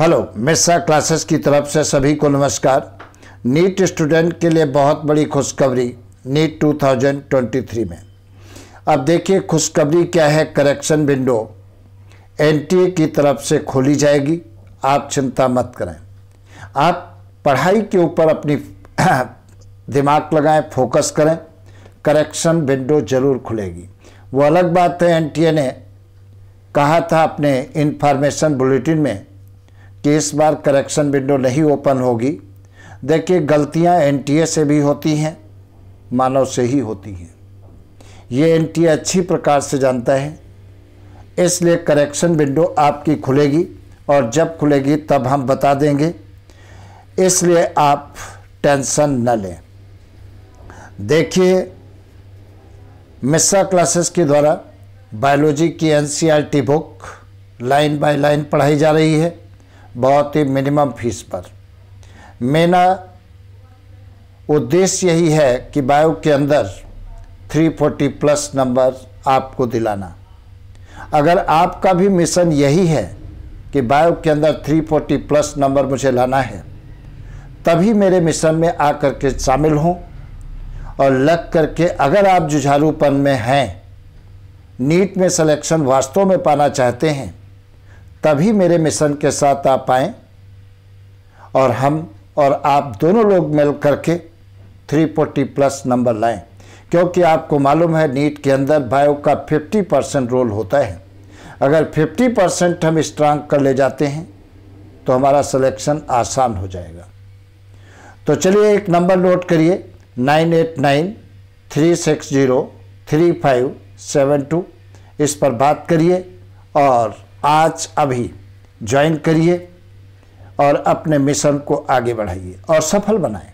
hello Mishra classes की तरफ से सभी को नमस्कार नीट स्टूडेंट के लिए बहुत बड़ी खुशखबरी नीट 2023 में अब देखिए खुशखबरी क्या है करेक्शन विंडो एनटीए की तरफ से खोली जाएगी आप चिंता मत करें आप पढ़ाई के ऊपर अपनी दिमाग लगाएं फोकस करें करेक्शन विंडो ज़रूर खुलेगी वो अलग बात है एनटीए ने कहा था अपने इंफॉर्मेशन बुलेटिन में कि इस बार करेक्शन विंडो नहीं ओपन होगी देखिए गलतियां एनटीए से भी होती हैं मानव से ही होती हैं ये एनटीए अच्छी प्रकार से जानता है इसलिए करेक्शन विंडो आपकी खुलेगी और जब खुलेगी तब हम बता देंगे इसलिए आप टेंशन न लें देखिए मिश्रा क्लासेस के द्वारा बायोलॉजी की NCERT book line by line पढ़ाई जा रही है बहुत ही मिनिमम फीस पर मेरा उद्देश्य यही है कि बायो के अंदर 340 प्लस नंबर आपको दिलाना अगर आपका भी मिशन यही है कि बायो के अंदर 340 प्लस नंबर मुझे लाना है तभी मेरे मिशन में आकर के शामिल हों और लग करके अगर आप जुझारूपन में हैं नीट में सिलेक्शन वास्तव में पाना चाहते हैं तभी मेरे मिशन के साथ आप आएँ और हम और आप दोनों लोग मिल करके 340 प्लस नंबर लाएं क्योंकि आपको मालूम है नीट के अंदर बायो का 50 परसेंट रोल होता है अगर 50 परसेंट हम स्ट्रांग कर ले जाते हैं तो हमारा सिलेक्शन आसान हो जाएगा तो चलिए एक नंबर नोट करिए nine eight nine three six zero three five seven two इस पर बात करिए और आज अभी ज्वाइन करिए और अपने मिशन को आगे बढ़ाइए और सफल बनाएं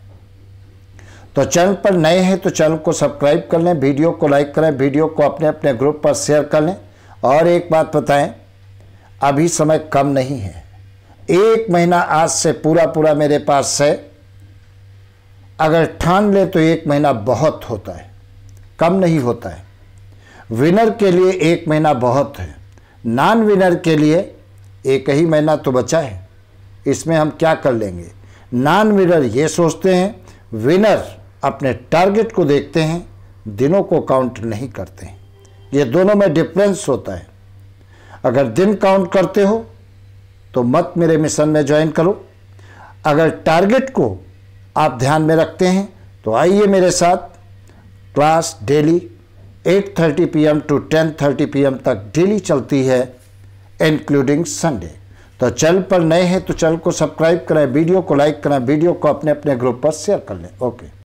तो चैनल पर नए हैं तो चैनल को सब्सक्राइब कर लें वीडियो को लाइक करें वीडियो को अपने अपने ग्रुप पर शेयर कर लें और एक बात बताएं अभी समय कम नहीं है एक महीना आज से पूरा पूरा मेरे पास है अगर ठान ले तो एक महीना बहुत होता है कम नहीं होता है विनर के लिए एक महीना बहुत है नॉन विनर के लिए एक ही महीना तो बचा है इसमें हम क्या कर लेंगे नॉन विनर ये सोचते हैं विनर अपने टारगेट को देखते हैं दिनों को काउंट नहीं करते हैं ये दोनों में डिफरेंस होता है अगर दिन काउंट करते हो तो मत मेरे मिशन में ज्वाइन करो अगर टारगेट को आप ध्यान में रखते हैं तो आइए मेरे साथ class daily 8:30 PM to 10:30 PM तक डेली चलती है इंक्लूडिंग संडे तो चैनल पर नए हैं तो चैनल को सब्सक्राइब करें वीडियो को लाइक करें वीडियो को अपने अपने ग्रुप पर शेयर कर लें ओके